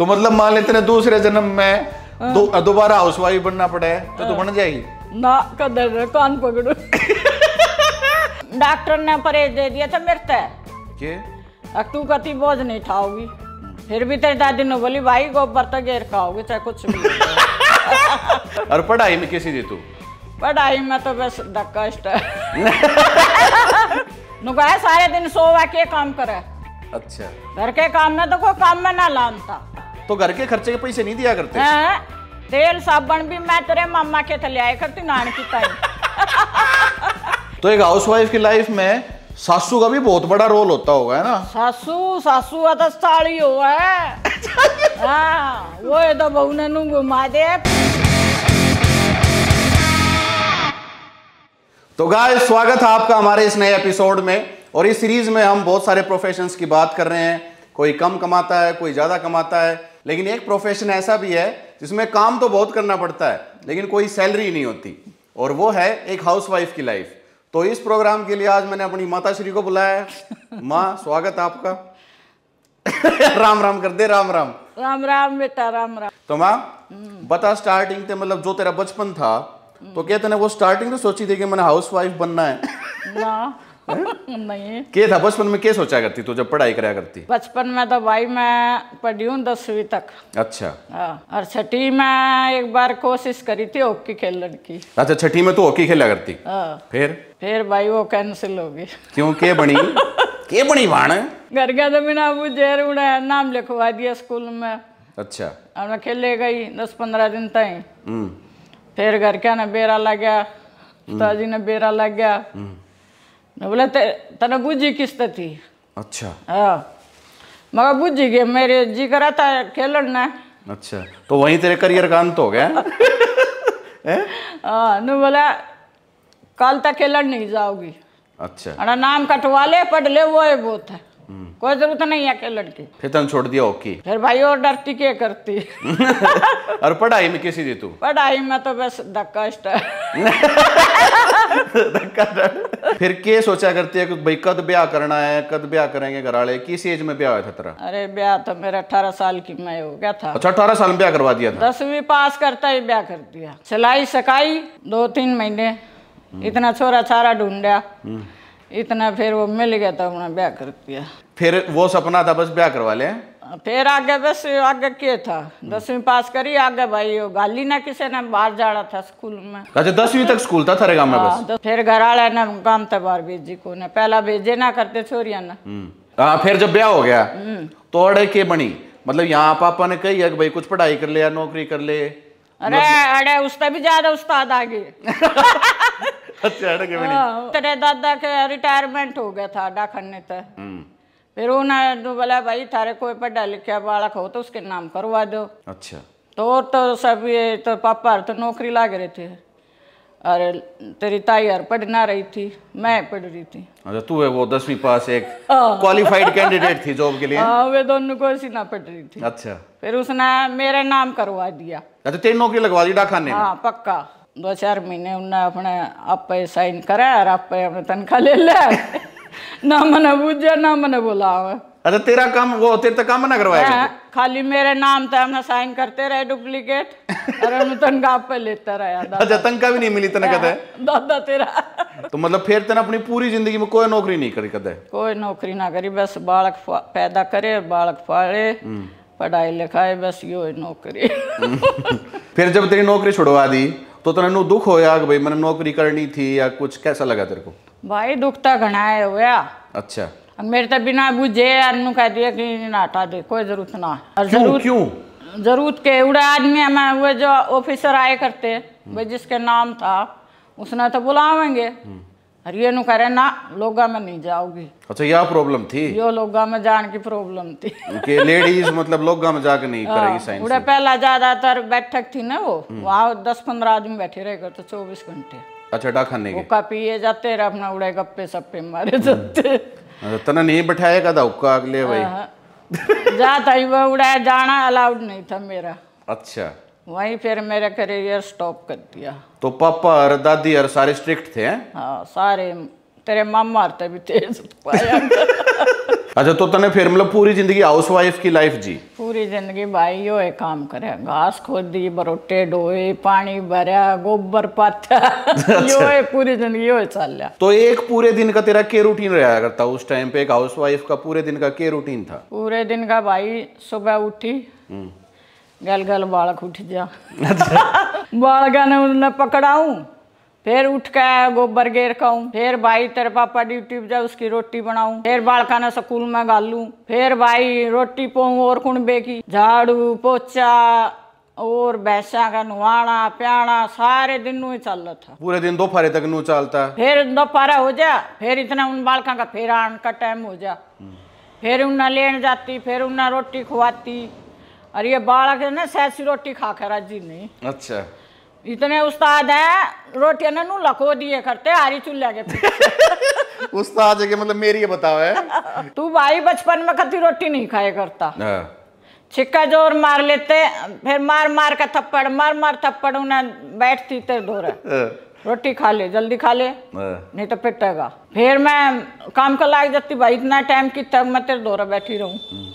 तो मतलब मान लेते ना दूसरे जन्म में हाँ। दो, दोबारा हाउस वाइफ बनना पड़े तो तू हाँ। बन जाएगी ना कदर कान पकड़ो डॉक्टर ने परहेज दे दिया था मेरे ते तू कति बोझ नहीं ठाओगी फिर भी तेरी दादी ने बोली भाई गोबर तो गेर खाओगे चाहे कुछ भी और पढ़ाई में कैसी थी तू पढ़ाई में तो बस धक्का नुकाया सारे दिन सोवा के काम करे अच्छा घर के काम में तो कोई काम में ना लानता तो घर के खर्चे के पैसे नहीं दिया करते हैं? तेल साबुन भी मैं तेरे मामा के थले आए करती नान की तो एक हाउसवाइफ की लाइफ में सासू का भी बहुत बड़ा रोल होता होगा है ना सासू सासू का तो साली हुआ है हाँ वो ये तो बहू ने घुमा दे तो गाय स्वागत है आपका हमारे इस नए एपिसोड में और इस सीरीज में हम बहुत सारे प्रोफेशंस की बात कर रहे हैं कोई कम कमाता है कोई ज़्यादा कमाता है लेकिन एक प्रोफेशन ऐसा भी है जिसमें काम तो बहुत करना पड़ता है लेकिन कोई सैलरी नहीं होती और वो है एक हाउसवाइफ की लाइफ तो इस प्रोग्राम के लिए आज मैंने अपनी माता श्री को बुलाया है माँ स्वागत आपका राम राम कर दे राम राम राम राम बेटा राम राम तो माँ हम्म। बता स्टार्टिंग थे मतलब जो तेरा बचपन था तो हम्म। क्या तेने वो स्टार्टिंग तो सोची थी कि मैंने वाइफ बनना है ना नहीं के था बचपन में क्या सोचा करती तो जब पढ़ाई कराया करती बचपन में तो भाई मैं पढ़ी हूँ दसवीं तक अच्छा आ, हाँ, और छठी में एक बार कोशिश करी थी हॉकी खेलने की अच्छा छठी में तो हॉकी खेला करती आ, हाँ। फिर फिर भाई वो कैंसिल हो गई क्यों के बनी के बनी वाण घर का तो बिना जहर उड़ा नाम लिखवा दिया स्कूल में अच्छा और मैं खेले गई दस पंद्रह दिन तक हम्म। फिर घर क्या ना बेरा लग गया हम्म। पिताजी ने बेरा लग गया हम्म। बोला बुझी थी अच्छा हाँ। मगर बुझी गए मेरे जी करा था ना अच्छा तो वहीं तेरे करियर का अंत हो गया हाँ बोला कल तक खेलन नहीं जाओगी अच्छा अरे नाम कटवा ले पढ़ ले वो है बहुत है कोई जरूरत नहीं है अकेले लड़की फिर तुम छोड़ दिया ओके फिर भाई और डरती के करती और पढ़ाई में कैसी थी तू पढ़ाई में तो बस धक्का धक्का फिर के सोचा करती है कि भाई कद ब्याह करना है कद ब्याह करेंगे घर वाले किस एज में ब्याह था तेरा अरे ब्याह तो मेरा अठारह साल की मैं हो गया था अच्छा अठारह साल में ब्याह करवा दिया था दसवीं पास करता ही ब्याह कर दिया सिलाई सकाई दो तीन महीने इतना छोरा छारा ढूंढा हम्म। इतना फिर वो मिल गया तो हमने ब्याह कर दिया फिर वो सपना था बस ब्याह करवा ले फिर आगे बस आगे क्या था दसवीं पास करी आगे भाई वो गाली ना किसे ने बाहर जा रहा था स्कूल में अच्छा दसवीं तक स्कूल था गांव में बस हाँ, तो फिर घर वाले ने काम था बाहर भेजी को ने पहला भेजे ना करते छोरिया ना हम्म। हाँ, आ, फिर जब ब्याह हो गया हम्म। तो अड़े के बनी मतलब यहाँ पापा ने कही है भाई कुछ पढ़ाई कर ले या नौकरी कर ले अरे मतलब- अरे उसका भी ज्यादा उस्ताद आ गए हाँ, तेरे दादा के रिटायरमेंट हो गया था डाकने तक हम्म। फिर उन्होंने तो बोला भाई थारे कोई पढ़ा लिखा बालक हो तो उसके नाम करवा दो अच्छा तो और तो सब ये तो पापा तो नौकरी लाग रहे थे अरे तेरी ताई यार पढ़ ना रही थी मैं पढ़ रही थी अच्छा तू है वो दसवीं पास एक क्वालिफाइड हाँ। कैंडिडेट थी जॉब के लिए हाँ वे दोनों को ऐसी ना पढ़ रही थी अच्छा फिर उसने मेरे नाम करवा दिया अच्छा तेरी नौकरी लगवा दी डाखाने हाँ पक्का दो चार महीने उन्हें अपने आपे साइन करा और आपे अपने तनख्वाह ले ले ना मैंने पूछा ना मैंने बोला अच्छा तेरा काम वो तेरे तो काम ना करवाया हाँ, खाली मेरे नाम तो हमने साइन करते रहे डुप्लीकेट और हम तनख्वाह पे लेता रहा अच्छा तनख्वाह भी नहीं मिली तने कदे हाँ, दादा तेरा तो मतलब फिर तेना अपनी पूरी जिंदगी में कोई नौकरी नहीं करी कदे कोई नौकरी ना करी बस बालक पैदा करे बालक पाले हम्म। पढ़ाई लिखाई बस यो नौकरी फिर जब तेरी नौकरी छुड़वा दी तो तेन એનું દુઃખ હોય કે ભાઈ મને નોકરી કરણી થી या कुछ कैसा लगा तेरे को भाई दुख तो घना है होया अच्छा अब मेरे तो बिना बुझे यार नु कह दिया कि ना हटा दे कोई जरूरत ना जरूरत क्यों जरूरत के उड़ा आदमी हमें वो जो ऑफिसर आए करते भाई जिसके नाम था उसने तो बुलावेंगे हम्म। हरियाणा कह रहे ना लोगा में नहीं जाओगी अच्छा यह प्रॉब्लम थी यो लोगा में जान की प्रॉब्लम थी कि लेडीज मतलब लोगा में जाके नहीं हाँ, करेगी साइंस उड़े पहला ज्यादातर बैठक थी ना वो हम्म। वहाँ दस पंद्रह आदमी बैठे रहे गए तो चौबीस घंटे अच्छा डाखाने के हुक्का पिए जाते रहे अपना उड़े गप्पे सप्पे मारे जाते अच्छा, तना नहीं बैठाएगा था हुक्का अगले भाई हाँ, हाँ। जाता ही वो उड़ाया जाना अलाउड नहीं था मेरा अच्छा वहीं फिर मेरा करियर स्टॉप कर दिया तो पापा और दादी और सारे स्ट्रिक्ट थे हैं हाँ सारे तेरे मामा और भी तेज अच्छा तो तने फिर मतलब पूरी जिंदगी हाउसवाइफ की लाइफ जी पूरी जिंदगी भाई यो एक काम करे घास खोदी बरोटे डोए पानी भरा गोबर पाता अच्छा। यो पूरी जिंदगी यो चल तो एक पूरे दिन का तेरा के रूटीन रहा करता उस टाइम पे एक हाउसवाइफ का पूरे दिन का के रूटीन था पूरे दिन का भाई सुबह उठी हम्म। गल गल बालक उठ जा बालका ने उन्हें पकड़ाऊं फिर उठ के गोबर गेर खाऊ फिर भाई तेरे पापा ड्यूटी जाए उसकी रोटी बनाऊं फिर बालका ने स्कूल में गालू फिर भाई रोटी पोऊं और कुंडबे बेकी झाड़ू पोचा और भैंसा का नुहाना प्याना सारे दिन नू ही चल था पूरे दिन दोपहर तक नू चलता फिर दोपहर हो जा फिर इतना उन बालका का फिर आन का टाइम हो जा हम्म। फिर उन्हें लेन जाती फिर उन्हें रोटी खुआती और ये बाड़ा के ना सैसी रोटी खा के राजी नहीं अच्छा इतने उस्ताद हैं रोटियां ना लको दिए करते आरी चूल्हे के उस्ताद के मतलब मेरी ये बताओ है तू भाई बचपन में कभी रोटी नहीं खाए करता हाँ। छिक्का जोर मार लेते फिर मार मार का थप्पड़ मार मार थप्पड़ उन्हें बैठती तेरे धोरे हाँ। रोटी खा ले जल्दी खा ले हाँ। नहीं तो पिटेगा फिर मैं काम का लाग जाती भाई इतना टाइम की तब मैं तेरे धोरा बैठी रहूं हम्म।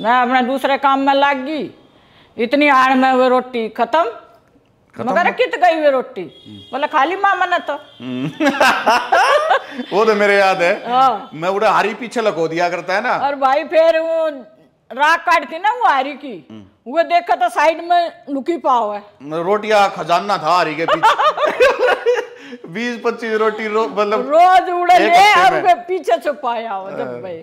मैं अपने दूसरे काम में लग गई इतनी आड़ में वो रोटी खत्म मगर कित गई वे रोटी बोले खाली मामा ना तो वो तो मेरे याद है हाँ। मैं उड़े हारी पीछे लगो दिया करता है ना और भाई फिर वो राख काटती ना वो हारी की हम्म। वो देखा तो साइड में लुकी पाओ है रोटियां खजाना था हारी के पीछे बीस पच्चीस रोटी रो, मतलब रोज उड़े ले और पीछे छुपाया हो जब हाँ। भाई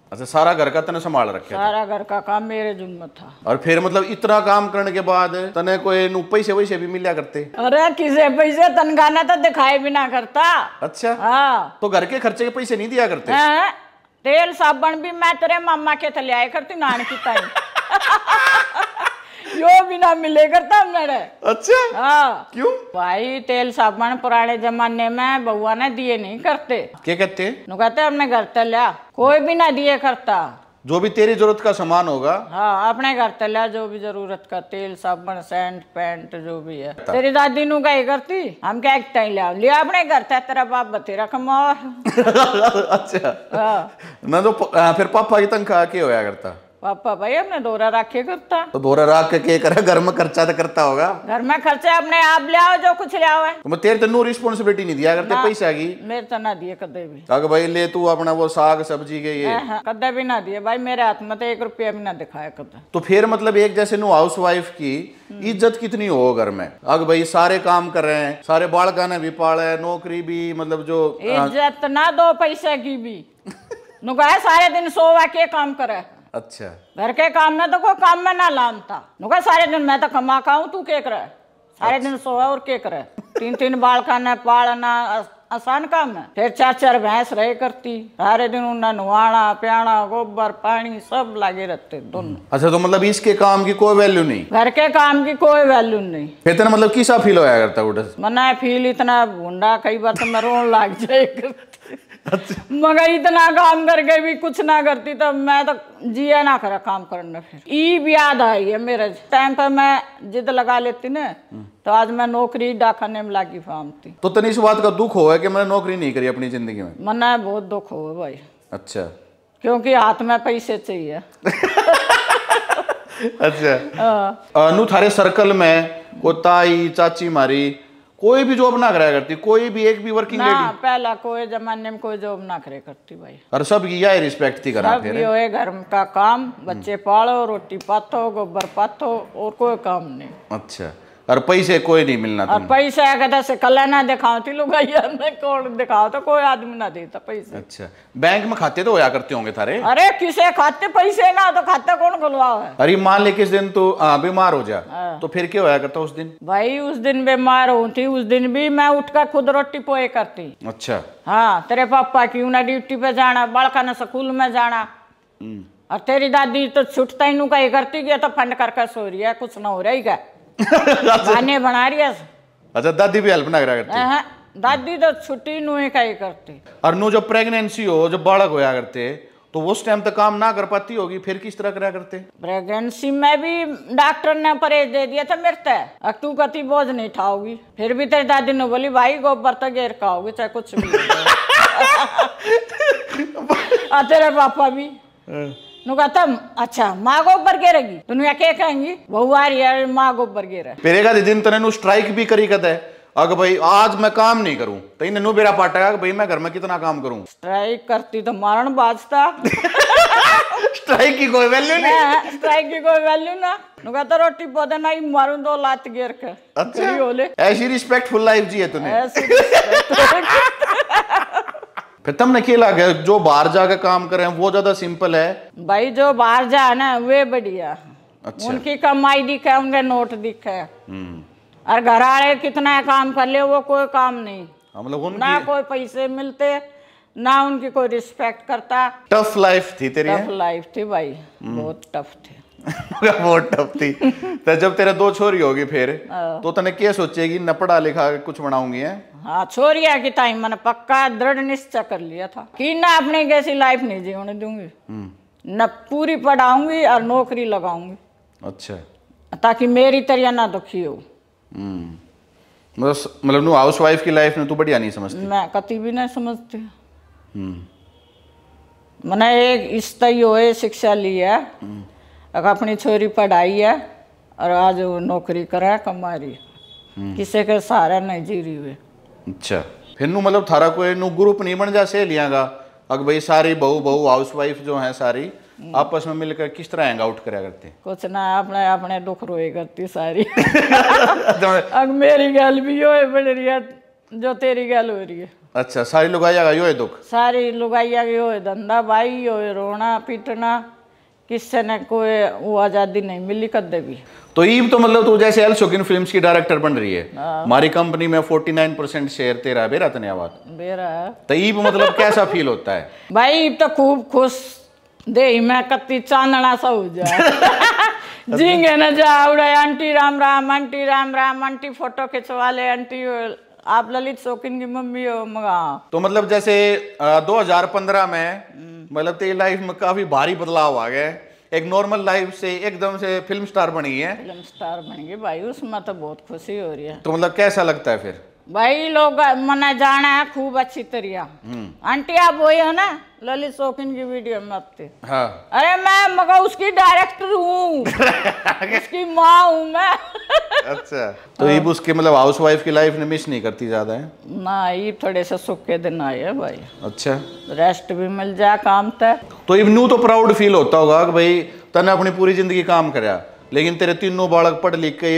अच्छा सारा घर का तने संभाल रखे तो? सारा घर का काम मेरे जुम्मत था और फिर मतलब इतना काम करने के बाद तने कोई पैसे वैसे भी मिला करते अरे किसे पैसे तनगाना तो दिखाए भी ना करता अच्छा हाँ तो घर के खर्चे के पैसे नहीं दिया करते तेल साबुन भी मैं तेरे मामा के थे लिया करती नान की ना मिले करता मेरे अच्छा हाँ क्यों भाई तेल साबुन पुराने जमाने में बउआ ने दिए नहीं करते क्या कहते हैं कहते हमने घर तक लिया कोई भी ना दिए करता जो भी तेरी जरूरत का सामान होगा हाँ अपने घर तक लिया जो भी जरूरत का तेल साबुन सेंट पेंट जो भी है तेरी दादी नु का करती हम क्या एक ही लिया लिया अपने घर तक तेरा बाप बतेरा कमा अच्छा हाँ। मैं तो फिर पापा की तनख्वाह क्या होया करता पापा भाई हमने दोरा राखे करता तो दोरा राख के के करे घर में खर्चा तो करता होगा घर में खर्चा अपने आप ले आओ जो कुछ ले आओ तो तेरे तो नो नहीं दिया करते पैसा की मेरे तो ना दिए कदे भी अगर भाई ले तू अपना वो साग सब्जी के ये हाँ, हाँ, कदे भी ना दिए भाई मेरे हाथ में तो एक रुपया भी ना दिखाया कदे तो फिर मतलब एक जैसे नो हाउस वाइफ की हम्म। इज्जत कितनी हो घर में अगर भाई सारे काम कर रहे हैं सारे बालका ने भी पाल है नौकरी भी मतलब जो हाँ। इज्जत ना दो पैसे की भी नुका सारे दिन सोवा के काम करे अच्छा घर के काम में तो कोई काम में ना लानता नुका सारे दिन मैं तो कमा का हूँ तू के करे सारे दिन अच्छा। सोए और के करे तीन तीन बालका ने पालना आसान काम है फिर चार चार भैंस रहे करती सारे दिन उन्हें नुआना प्याना गोबर पानी सब लागे रहते दोनों अच्छा तो मतलब इसके काम की कोई वैल्यू नहीं घर के काम की कोई वैल्यू नहीं फिर तेरा मतलब किसा फील होया करता मना फील इतना भूडा कई बार तो मैं रोन लाग जाए मगर इतना काम करके भी कुछ ना करती तो मैं तो जिया ना करा काम करने फिर ईब याद आई है मेरे टाइम पर मैं जिद लगा लेती ना तो आज मैं नौकरी डाकने में लागी फार्म थी तो तनी इस बात का दुख हो है कि मैंने नौकरी नहीं करी अपनी जिंदगी में मना बहुत दुख हो भाई अच्छा क्योंकि हाथ में पैसे चाहिए अच्छा हाँ। अनु थारे सर्कल में कोताई चाची मारी कोई भी जॉब ना कराया करती कोई भी एक भी वर्किंग लेडी पहला कोई जमाने में कोई जॉब ना करे करती भाई और सब यही रिस्पेक्ट थी करा फिर है घर का काम हम्म। बच्चे पालो रोटी पाथो गोबर पाथो और कोई काम नहीं अच्छा और पैसे कोई नहीं मिलना और पैसे अगर से कला ना दिखाओ थी लोग कौन दिखाओ तो कोई आदमी ना देता पैसे अच्छा बैंक में खाते तो होया करते होंगे थारे अरे किसे खाते पैसे ना तो खाता कौन खुलवाओ है अरे मान ले किस दिन तो बीमार हो जा हाँ। तो फिर क्या होया करता उस दिन भाई उस दिन बीमार होती उस दिन भी मैं उठ कर खुद रोटी पोए करती अच्छा हाँ तेरे पापा की ना ड्यूटी पे जाना बड़का ने स्कूल में जाना हम्म। और तेरी दादी तो छुटता ही नहीं करती गया तो फंड करके सो रही है कुछ ना हो रही है बहाने बना रही अच्छा दादी भी हेल्प ना करा करती हाँ, हाँ, दादी तो छुट्टी नू ही कही और नू जो प्रेगनेंसी हो जो बालक होया करते तो उस टाइम तक तो काम ना कर पाती होगी फिर किस तरह करा करते प्रेगनेंसी में भी डॉक्टर ने परहेज दे दिया था मेरे तय तू कति बोझ नहीं ठाओगी फिर भी तेरी दादी ने बोली भाई गोबर तो घेर खाओगी चाहे कुछ भी तेरे पापा भी हाँ। नुका तम अच्छा मागो बरगेरगी दुनिया के कहेंगी बहुवार यार मागो बरगेरा पेरेगा दिन तने नु स्ट्राइक भी करी कद है अगर भाई आज मैं काम नहीं करूं तो इन नु बेरा पाटेगा भाई मैं घर में कितना काम करूं स्ट्राइक करती तो मारण बाजता स्ट्राइक की कोई वैल्यू नहीं स्ट्राइक की कोई वैल्यू ना नुका रोटी पौधे ना ही मारूं तो लात गिर के अच्छा बोले ऐसी रिस्पेक्टफुल लाइफ जी है तूने ऐसी फिर तुमने खेला गया जो बाहर जाकर काम करे वो ज्यादा सिंपल है भाई जो बाहर जा है ना वे बढ़िया अच्छा। उनकी कमाई दिखे उनके नोट दिखे हम्म। और घर वाले कितना काम कर ले वो कोई काम नहीं हम हाँ, मतलब लोग ना कोई पैसे मिलते ना उनकी कोई रिस्पेक्ट करता टफ लाइफ थी तेरी टफ लाइफ थी भाई हम्म। बहुत टफ थी बहुत टफ थी तो जब तेरे दो छोरी होगी फिर हाँ। तो तने क्या सोचेगी न पढ़ा लिखा कुछ बनाऊंगी है हाँ छोरिया की टाइम मैंने पक्का दृढ़ निश्चय कर लिया था कि ना अपने कैसी लाइफ नहीं जीवन दूंगी हम्म। न पूरी पढ़ाऊंगी और नौकरी लगाऊंगी अच्छा ताकि मेरी तरह ना दुखी हो हम्म। मतलब, मतलब नु हाउस वाइफ की लाइफ ने तू बढ़िया नहीं समझती मैं कति भी नहीं समझती हम्म। मैंने एक इस इस्तई हो शिक्षा ली है अपनी छोरी पढ़ाई है और आज वो नौकरी करे कमा रही किसी के सहारा नहीं जी रही हुई अच्छा फिर ਨੂੰ ਮਤਲਬ ਥਾਰਾ ਕੋਈ ਨੂੰ ਗਰੁੱਪ नहीं बन जा सहेलियां का अगर भाई सारी बहु बहु हाउस वाइफ जो है सारी आपस में मिलकर किस तरह हैंग आउट करया करते कुछ ना अपने अपने दुख रोए करती सारी अब मेरी गल भी यो है बन रही है जो तेरी गल हो रही है अच्छा सारी लुगाइया का यो है दुख सारी लुगाइया का यो है धंधा भाई यो है रोना पीटना किससे ने कोई वो आज़ादी नहीं मिली कद भी तो ईब तो मतलब तू जैसे एल शोकिन फिल्म्स की डायरेक्टर बन रही है हमारी हाँ। कंपनी में 49 परसेंट शेयर तेरा है बेरा धन्यवाद बेरा तो ईब मतलब कैसा फील होता है भाई ईब तो खूब खुश दे मैं कत्ती चांदना सा हो जाए जींगे न जा उड़े auntie Ram Ram auntie Ram Ram auntie photo खिंचवा ले आंटी आप ललित शोकिन की मम्मी हो मगा तो मतलब जैसे दो में हम्म। मतलब तेरी लाइफ में काफी भारी बदलाव आ गए एक नॉर्मल लाइफ से एकदम से फिल्म स्टार बनी है फिल्म स्टार बन गई भाई उसमें तो बहुत खुशी हो रही है तो मतलब कैसा लगता है फिर भाई लोग मना जाना है खूब अच्छी तरिया हम्म। आंटी आप वही हो ना ललित शौकीन की वीडियो में अब हाँ। अरे मैं मगर उसकी डायरेक्टर हूँ उसकी माँ हूँ मैं अच्छा तो हाँ। उसके मतलब हाउसवाइफ की लाइफ ने मिस नहीं करती ज्यादा है ना ये थोड़े से सुख के दिन आए है भाई अच्छा रेस्ट भी मिल जाए काम तक तो ईब नू तो प्राउड फील होता होगा कि भाई तने अपनी पूरी जिंदगी काम कर लेकिन तेरे तीनों बालक पढ़ लिख के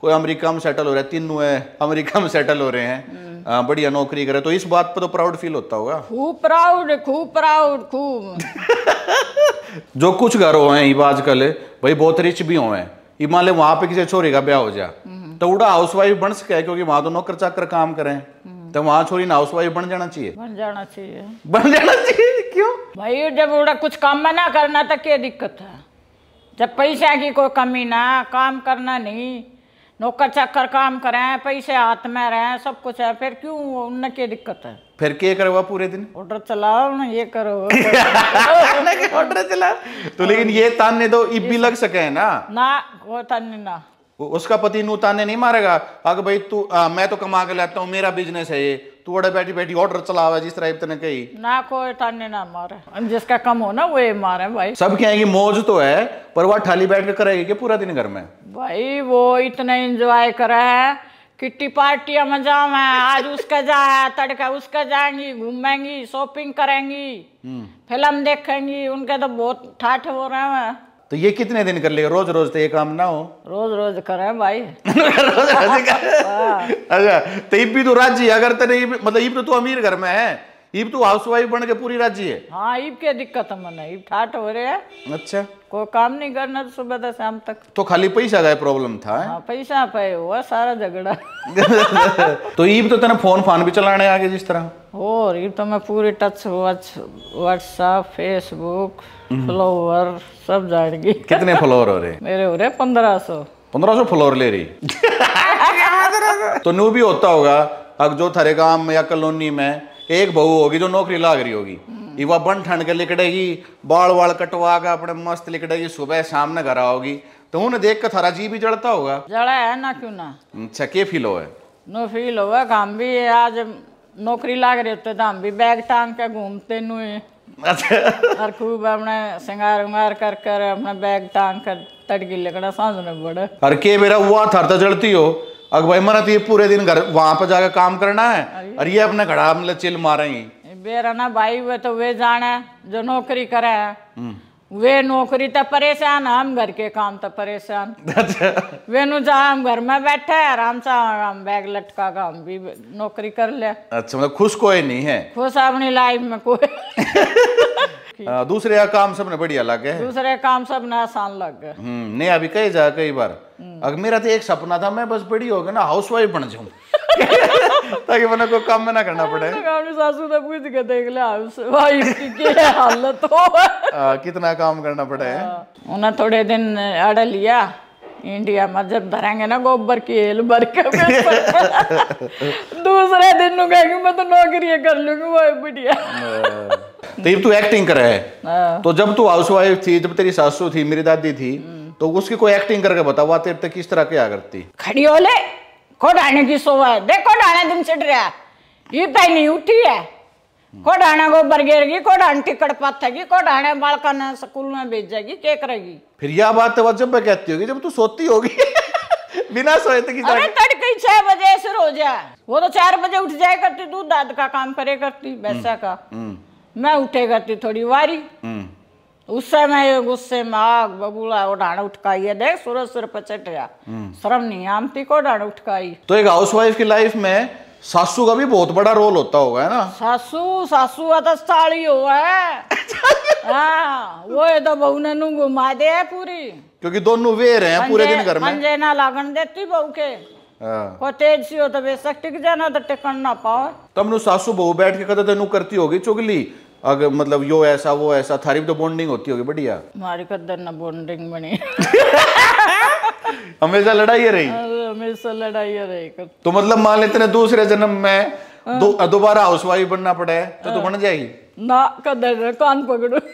कोई अमेरिका में सेटल हो रहा है तीन है अमेरिका में सेटल हो रहे हैं हम्म। हाँ, बढ़िया नौकरी करे तो इस बात पर तो प्राउड फील होता होगा खूब प्राउड खूब प्राउड खूब जो कुछ घर हो आजकल भाई बहुत रिच भी हो हैं मान वहां पे किसी छोरी का ब्याह हो जाए हम्म। तो उड़ा हाउस वाइफ बन सके क्योंकि वहां तो नौकर चाकर काम करें हम्म। तो वहाँ छोरी हाउस वाइफ बन जाना चाहिए बन जाना चाहिए बन जाना चाहिए क्यों भाई जब उड़ा कुछ काम में ना करना तो क्या दिक्कत है जब पैसा की कोई कमी ना काम करना नहीं नौकर चाकर काम करें पैसे हाथ में रहें सब कुछ है फिर क्यों क्या दिक्कत है फिर क्या करवा पूरे दिन ऑर्डर चलाओ ना ये करो ऑर्डर चलाओ तो लेकिन ये ताने दो इब भी लग सके है ना ना वो ताने ना उसका पति नू ताने नहीं मारेगा अगर भाई तू मैं तो कमा के लाता हूँ मेरा बिजनेस है ये तू बड़े बैठी बैठी ऑर्डर चलावा जिस तरह इतने कही ना कोई ठाने ना मारे जिसका कम हो ना वो ये मारे भाई सब कहेंगे मौज तो है पर वह ठाली बैठ कर करेगी कि पूरा दिन घर में भाई वो इतना इंजॉय करे है किट्टी पार्टियां मजा में आज उसका जा है तड़का उसका जाएंगी घूमेंगी शॉपिंग करेंगी हम्म। फिल्म देखेंगी उनके तो बहुत ठाठ हो रहे हैं तो ये कितने दिन कर लेगा रोज रोज तो ये काम ना हो रोज रोज करे भाई रोज रोज हाँ। अच्छा तो ये भी तो राज्य अगर तेरे तो मतलब ये तो तू अमीर घर में है इब तू हाउस वाइफ बन के पूरी राजी है हाँ इब क्या दिक्कत है मने इब ठाट हो रहे है अच्छा कोई काम नहीं करना तो सुबह से शाम तक तो खाली पैसा का प्रॉब्लम था हाँ, पैसा पे हुआ सारा झगड़ा तो ईब तो तेने फोन फान भी चलाने आगे जिस तरह और ईब तो मैं पूरी टच व्हाट्सएप फेसबुक फ्लोवर सब जान कितने फ्लोवर हो रहे मेरे हो रहे पंद्रह सौ पंद्रह सौ फ्लोवर ले रही तो न्यू भी होता होगा अब जो थरे काम या कॉलोनी में एक बहू होगी जो नौकरी लाग रही होगी युवा बन ठंड के लिकड़ेगी बाल वाल कटवा के अपने मस्त लिकड़ेगी सुबह शाम घर आओगी तो उन्हें देख कर थारा जी भी जड़ता होगा जड़ा है ना क्यों ना अच्छा के फील हो नो फील होगा काम भी आज नौकरी लाग रही होते तो हम भी बैग टांग के घूमते नु और अच्छा। खूब अपने श्रृंगार उंगार कर कर अपना बैग टांग कर तड़की लगना सांझ में बड़े और के मेरा हुआ था तो जड़ती हो भाई अकबर तो ये पूरे दिन घर वहां पर जाकर काम करना है और ये अपने घड़ा मतलब चिल मार बेरा ना भाई वे तो वे जाने जो नौकरी करे है हम्म। वे नौकरी तो परेशान हम घर के काम तो परेशान अच्छा। वे नु जा हम घर में बैठे आराम से आराम बैग लटका का हम भी नौकरी कर ले अच्छा मतलब खुश कोई नहीं है खुश अपनी लाइफ में कोई हाँ, दूसरे काम सब सबने बढ़िया लगे दूसरे काम सब ने आसान लग गए हम्म, नहीं अभी कही जा कई बार हम्म। अगर मेरा तो एक सपना था मैं बस बड़ी हो गया ना हाउस वाइफ बन जाऊ ताकि मैंने कोई काम में ना करना पड़े अपनी तो सासू तो पूछ के देख ले हाउस वाइफ की क्या हालत हो कितना काम करना पड़े हाँ, उन्हें थोड़े दिन अड़ लिया इंडिया में जब धरेंगे ना गोबर की हेल भर के दूसरे दिन कहेंगे मैं तो नौकरी कर लूंगी वो बढ़िया हाँ। तो तू एक्टिंग कर रहा है हाँ। तो जब तू हाउस वाइफ थी जब तेरी सासू थी मेरी दादी थी तो उसकी कोई एक्टिंग करके बताओ वह तेरे तक किस तरह क्या करती खड़ी हो ले को डाने की सोवा देखो डाने डाना तुमसे डरा ये पहनी उठी है को डाना को बरगेरगी को डान टिकट पाथेगी को डाने बालका ने स्कूल में भेजेगी के करेगी फिर यह बात तो जब मैं कहती होगी जब तू सोती होगी बिना सोए तो तक अरे तड़के ही छह बजे शुरू हो जाए वो तो चार बजे उठ जाए करती दूध दाद का काम करे करती वैसा हम्म। का हम्म। मैं उठे करती तो थोड़ी वारी हम्म। उस समय गुस्से में आग बबूला उड़ाण उठकाई है देख सूरज सुर पर चट रहा हम्म। शर्म नहीं आमती को उड़ाण उठकाई तो एक हाउसवाइफ की लाइफ में सासू का भी बहुत बड़ा रोल होता होगा है ना सासू सासू का तो साड़ी हुआ है हाँ वो ये तो बहू ने नू घुमा दे है पूरी क्योंकि दोनों वेर हैं पूरे दिन घर में मंजे ना लागन देती बहू के हाँ। को तेज सी हो तो बेशक टिक जाना तो टिकन ना पाओ तब नु सासू बहू बैठ के कदे तेन करती होगी चुगली अगर मतलब यो ऐसा वो ऐसा थारी भी तो बॉन्डिंग होती होगी बढ़िया हमारी कदर ना बॉन्डिंग बनी हमेशा लड़ाई रही हमेशा लड़ाई रही तो मतलब मान लेते ना दूसरे जन्म में हाँ। दोबारा हाउस वाइफ बनना पड़े तो तू तो हाँ। बन जाएगी ना कदर कान पकड़ो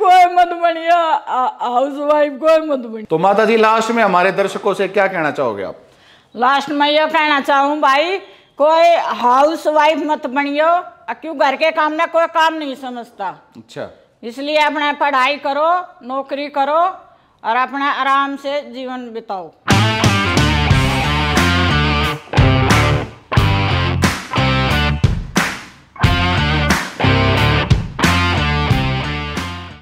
कोई मत बनिया हाउस वाइफ कोई मत बनी तो माता जी लास्ट में हमारे दर्शकों से क्या कहना चाहोगे आप लास्ट में यह कहना चाहूँ भाई कोई हाउस वाइफ मत बनियो क्यों घर के काम में कोई काम नहीं समझता अच्छा इसलिए अपना पढ़ाई करो नौकरी करो और अपना आराम से जीवन बिताओ